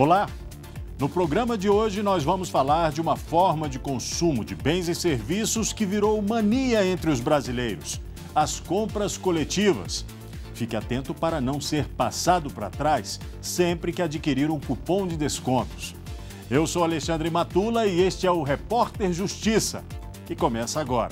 Olá! No programa de hoje, nós vamos falar de uma forma de consumo de bens e serviços que virou mania entre os brasileiros: as compras coletivas. Fique atento para não ser passado para trás sempre que adquirir um cupom de descontos. Eu sou Alexandre Matula e este é o Repórter Justiça, que começa agora.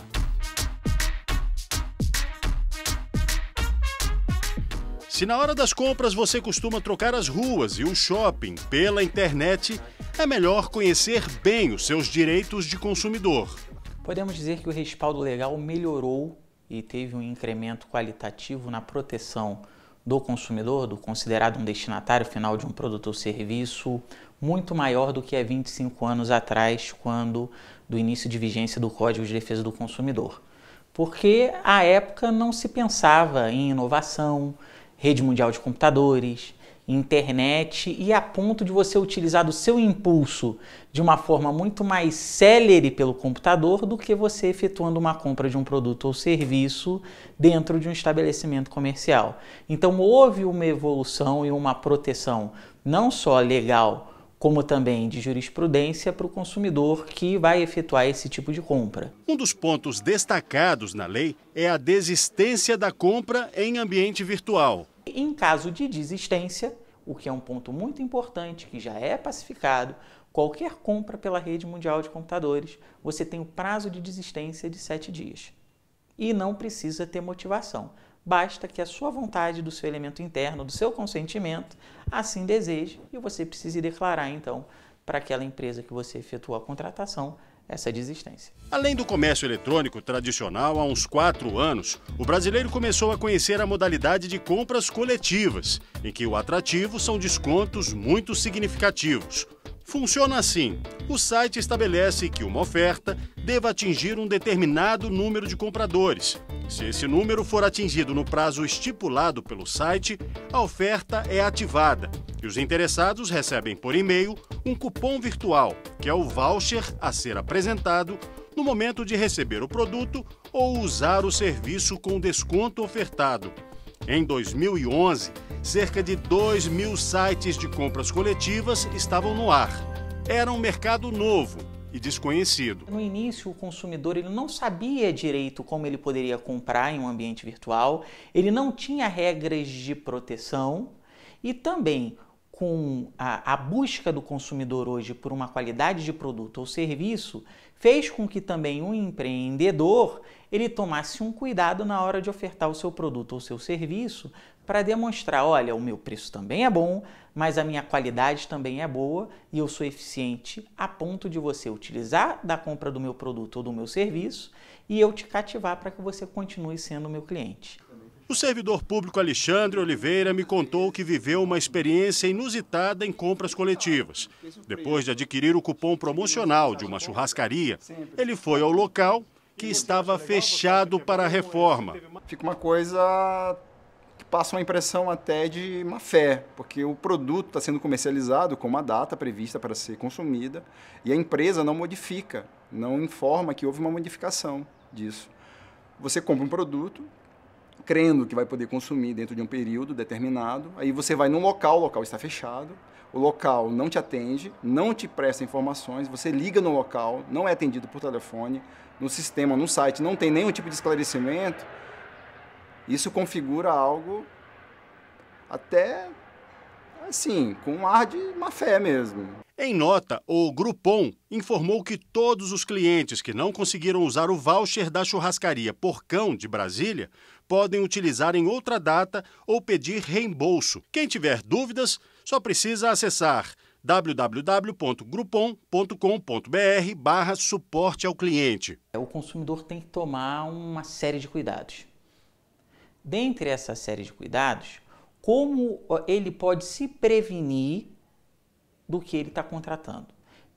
Se na hora das compras você costuma trocar as ruas e o shopping pela internet, é melhor conhecer bem os seus direitos de consumidor. Podemos dizer que o respaldo legal melhorou e teve um incremento qualitativo na proteção do consumidor, do considerado um destinatário final de um produto ou serviço, muito maior do que há 25 anos atrás, quando do início de vigência do Código de Defesa do Consumidor. Porque à época não se pensava em inovação, rede mundial de computadores, internet e a ponto de você utilizar do seu impulso de uma forma muito mais célere pelo computador do que você efetuando uma compra de um produto ou serviço dentro de um estabelecimento comercial. Então houve uma evolução e uma proteção não só legal como também de jurisprudência para o consumidor que vai efetuar esse tipo de compra. Um dos pontos destacados na lei é a desistência da compra em ambiente virtual. Em caso de desistência, o que é um ponto muito importante que já é pacificado, qualquer compra pela rede mundial de computadores, você tem o um prazo de desistência de sete dias. E não precisa ter motivação. Basta que a sua vontade, do seu elemento interno, do seu consentimento, assim deseje e você precise declarar então para aquela empresa que você efetuou a contratação essa desistência. Além do comércio eletrônico tradicional, há uns quatro anos, o brasileiro começou a conhecer a modalidade de compras coletivas, em que o atrativo são descontos muito significativos. Funciona assim: o site estabelece que uma oferta deva atingir um determinado número de compradores se esse número for atingido no prazo estipulado pelo site, a oferta é ativada e os interessados recebem por e-mail um cupom virtual, que é o voucher a ser apresentado no momento de receber o produto ou usar o serviço com desconto ofertado. Em 2011, cerca de 2 mil sites de compras coletivas estavam no ar. Era um mercado novo e desconhecido. No início, o consumidor ele não sabia direito como ele poderia comprar em um ambiente virtual, ele não tinha regras de proteção e também com a, a busca do consumidor hoje por uma qualidade de produto ou serviço, fez com que também um empreendedor ele tomasse um cuidado na hora de ofertar o seu produto ou seu serviço para demonstrar: olha, o meu preço também é bom, mas a minha qualidade também é boa e eu sou eficiente a ponto de você utilizar da compra do meu produto ou do meu serviço e eu te cativar para que você continue sendo meu cliente. O servidor público Alexandre Oliveira me contou que viveu uma experiência inusitada em compras coletivas. Depois de adquirir o cupom promocional de uma churrascaria, ele foi ao local que estava fechado para a reforma. Fica uma coisa passa uma impressão até de má fé, porque o produto está sendo comercializado com uma data prevista para ser consumida e a empresa não modifica, não informa que houve uma modificação disso. Você compra um produto crendo que vai poder consumir dentro de um período determinado, aí você vai num local, o local está fechado, o local não te atende, não te presta informações, você liga no local, não é atendido por telefone, no sistema, no site não tem nenhum tipo de esclarecimento isso configura algo até assim, com um ar de má fé mesmo. Em nota, o Groupon informou que todos os clientes que não conseguiram usar o voucher da churrascaria Porcão de Brasília podem utilizar em outra data ou pedir reembolso. Quem tiver dúvidas, só precisa acessar www.groupon.com.br barra suporte ao cliente. O consumidor tem que tomar uma série de cuidados dentre essa série de cuidados, como ele pode se prevenir do que ele está contratando.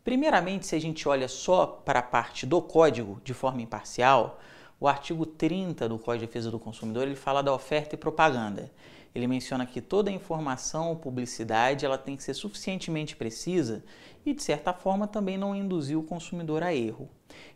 Primeiramente, se a gente olha só para a parte do código de forma imparcial, o artigo 30 do Código de Defesa do Consumidor ele fala da oferta e propaganda. Ele menciona que toda informação ou publicidade ela tem que ser suficientemente precisa e, de certa forma, também não induzir o consumidor a erro.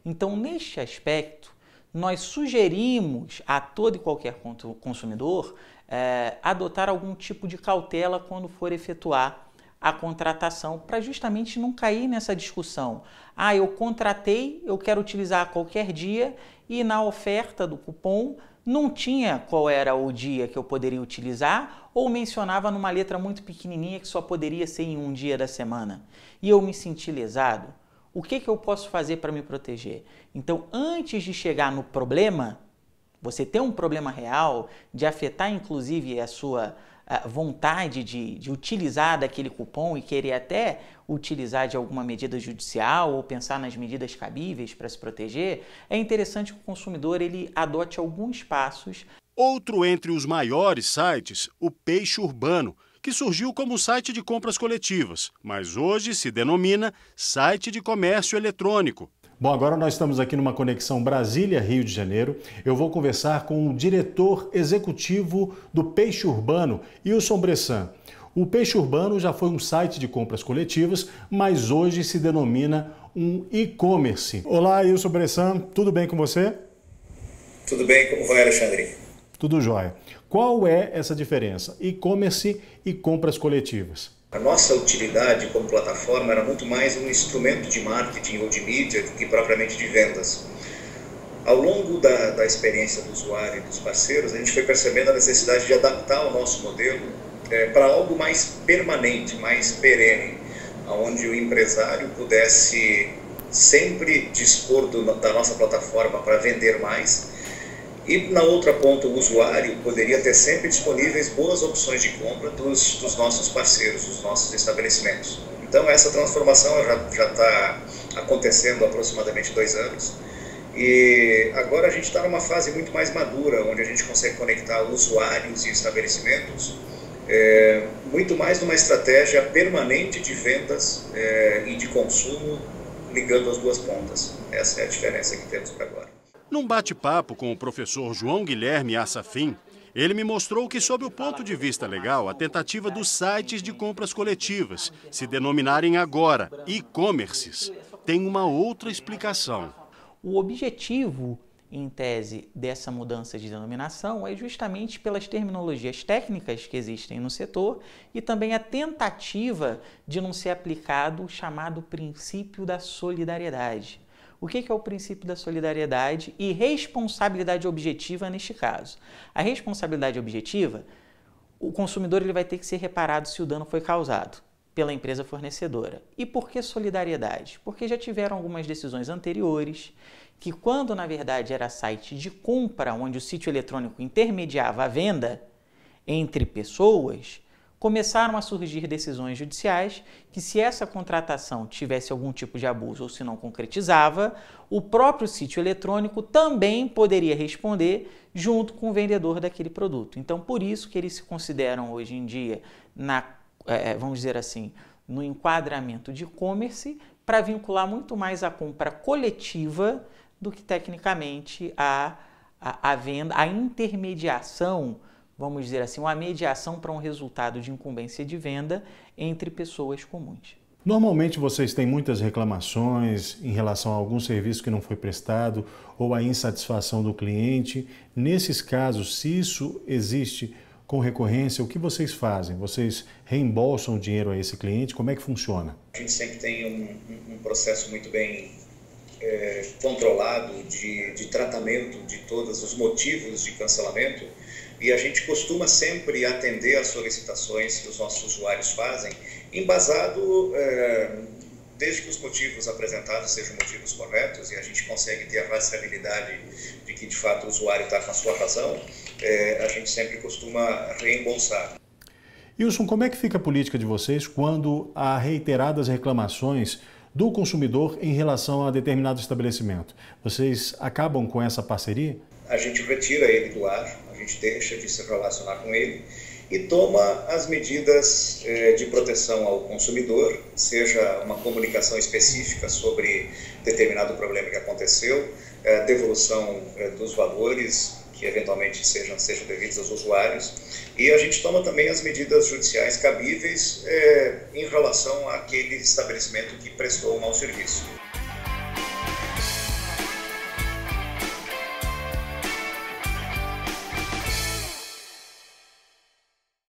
Então, neste aspecto, nós sugerimos a todo e qualquer consumidor é, adotar algum tipo de cautela quando for efetuar a contratação, para justamente não cair nessa discussão. Ah, eu contratei, eu quero utilizar a qualquer dia e na oferta do cupom não tinha qual era o dia que eu poderia utilizar ou mencionava numa letra muito pequenininha que só poderia ser em um dia da semana. E eu me senti lesado. O que, que eu posso fazer para me proteger? Então, antes de chegar no problema, você ter um problema real, de afetar inclusive a sua a vontade de, de utilizar daquele cupom e querer até utilizar de alguma medida judicial ou pensar nas medidas cabíveis para se proteger, é interessante que o consumidor ele adote alguns passos. Outro entre os maiores sites, o Peixe Urbano, que surgiu como site de compras coletivas, mas hoje se denomina site de comércio eletrônico. Bom, agora nós estamos aqui numa conexão Brasília-Rio de Janeiro. Eu vou conversar com o diretor executivo do Peixe Urbano, Wilson Bressan. O Peixe Urbano já foi um site de compras coletivas, mas hoje se denomina um e-commerce. Olá, Wilson Bressan, tudo bem com você? Tudo bem, como vai, Alexandre? Tudo jóia. Qual é essa diferença? E-commerce e compras coletivas. A nossa utilidade como plataforma era muito mais um instrumento de marketing ou de mídia do que propriamente de vendas. Ao longo da, da experiência do usuário e dos parceiros, a gente foi percebendo a necessidade de adaptar o nosso modelo é, para algo mais permanente, mais perene, onde o empresário pudesse sempre dispor do, da nossa plataforma para vender mais e na outra ponta, o usuário poderia ter sempre disponíveis boas opções de compra dos, dos nossos parceiros, dos nossos estabelecimentos. Então, essa transformação já está acontecendo há aproximadamente dois anos. E agora a gente está numa fase muito mais madura, onde a gente consegue conectar usuários e estabelecimentos é, muito mais numa estratégia permanente de vendas é, e de consumo, ligando as duas pontas. Essa é a diferença que temos para agora. Num bate-papo com o professor João Guilherme Assafim, ele me mostrou que, sob o ponto de vista legal, a tentativa dos sites de compras coletivas, se denominarem agora e-commerces, tem uma outra explicação. O objetivo, em tese, dessa mudança de denominação é justamente pelas terminologias técnicas que existem no setor e também a tentativa de não ser aplicado o chamado princípio da solidariedade. O que é o princípio da solidariedade e responsabilidade objetiva neste caso? A responsabilidade objetiva, o consumidor ele vai ter que ser reparado se o dano foi causado pela empresa fornecedora. E por que solidariedade? Porque já tiveram algumas decisões anteriores que, quando na verdade era site de compra, onde o sítio eletrônico intermediava a venda entre pessoas, começaram a surgir decisões judiciais que, se essa contratação tivesse algum tipo de abuso ou se não concretizava, o próprio sítio eletrônico também poderia responder junto com o vendedor daquele produto. Então, por isso que eles se consideram hoje em dia, na, é, é vamos dizer assim, no enquadramento de e-commerce, para vincular muito mais a compra coletiva do que tecnicamente a, a, a venda, a intermediação vamos dizer assim, uma mediação para um resultado de incumbência de venda entre pessoas comuns. Normalmente vocês têm muitas reclamações em relação a algum serviço que não foi prestado ou a insatisfação do cliente. Nesses casos, se isso existe com recorrência, o que vocês fazem? Vocês reembolsam o dinheiro a esse cliente? Como é que funciona? A gente sempre tem um, um processo muito bem é, controlado de, de tratamento de todos os motivos de cancelamento e a gente costuma sempre atender às solicitações que os nossos usuários fazem, embasado, é, desde que os motivos apresentados sejam motivos corretos e a gente consegue ter a rastreabilidade de que de fato o usuário está com a sua razão, é, a gente sempre costuma reembolsar. Wilson, como é que fica a política de vocês quando há reiteradas reclamações do consumidor em relação a determinado estabelecimento? Vocês acabam com essa parceria? A gente retira ele do ar, a gente deixa de se relacionar com ele e toma as medidas eh, de proteção ao consumidor, seja uma comunicação específica sobre determinado problema que aconteceu, eh, devolução eh, dos valores que eventualmente sejam, sejam devidos aos usuários, e a gente toma também as medidas judiciais cabíveis eh, em relação àquele estabelecimento que prestou o mau serviço.